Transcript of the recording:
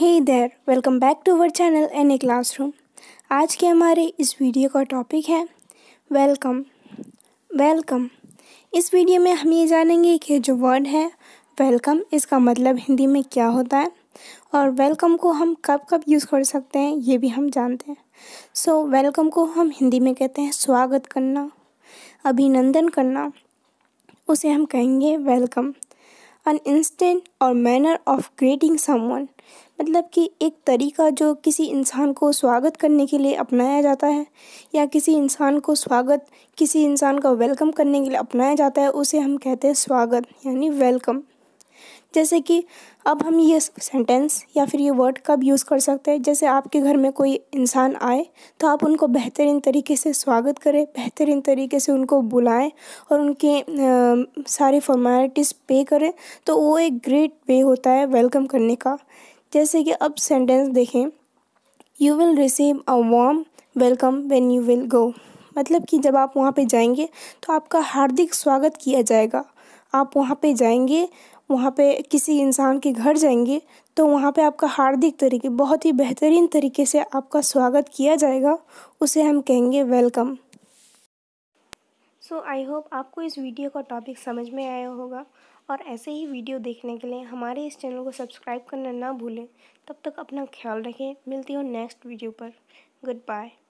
hey there welcome back to our channel N A classroom आज के हमारे इस वीडियो का टॉपिक है वेलकम वेलकम इस वीडियो में हम ये जानेंगे कि जो वर्ड है वेलकम इसका मतलब हिंदी में क्या होता है और वेलकम को हम कब कब यूज़ कर सकते हैं ये भी हम जानते हैं सो so, वेलकम को हम हिंदी में कहते हैं स्वागत करना अभिनंदन करना उसे हम कहेंगे वेलकम अन इंस्टेंट और मैनर ऑफ ग्रीटिंग समवन मतलब कि एक तरीका जो किसी इंसान को स्वागत करने के लिए अपनाया जाता है या किसी इंसान को स्वागत किसी इंसान का वेलकम करने के लिए अपनाया जाता है उसे हम कहते हैं स्वागत यानी वेलकम जैसे कि अब हम ये सेंटेंस या फिर ये वर्ड कब यूज़ कर सकते हैं जैसे आपके घर में कोई इंसान आए तो आप उनको बेहतरीन तरीके से स्वागत करें बेहतरीन तरीके से उनको बुलाएं और उनके सारे सारी फॉर्मेलिटीज़ पे करें तो वो एक ग्रेट वे होता है वेलकम करने का जैसे कि अब सेंटेंस देखें you will receive a warm welcome when you will go मतलब कि जब आप वहाँ पे जाएंगे तो आपका हार्दिक स्वागत किया जाएगा आप वहाँ पे जाएंगे वहाँ पे किसी इंसान के घर जाएंगे तो वहाँ पे आपका हार्दिक तरीके बहुत ही बेहतरीन तरीके से आपका स्वागत किया जाएगा उसे हम कहेंगे वेलकम सो आई होप आपको इस वीडियो का टॉपिक समझ में आया होगा और ऐसे ही वीडियो देखने के लिए हमारे इस चैनल को सब्सक्राइब करना ना भूलें तब तक अपना ख्याल रखें मिलती हूँ नेक्स्ट वीडियो पर गुड बाय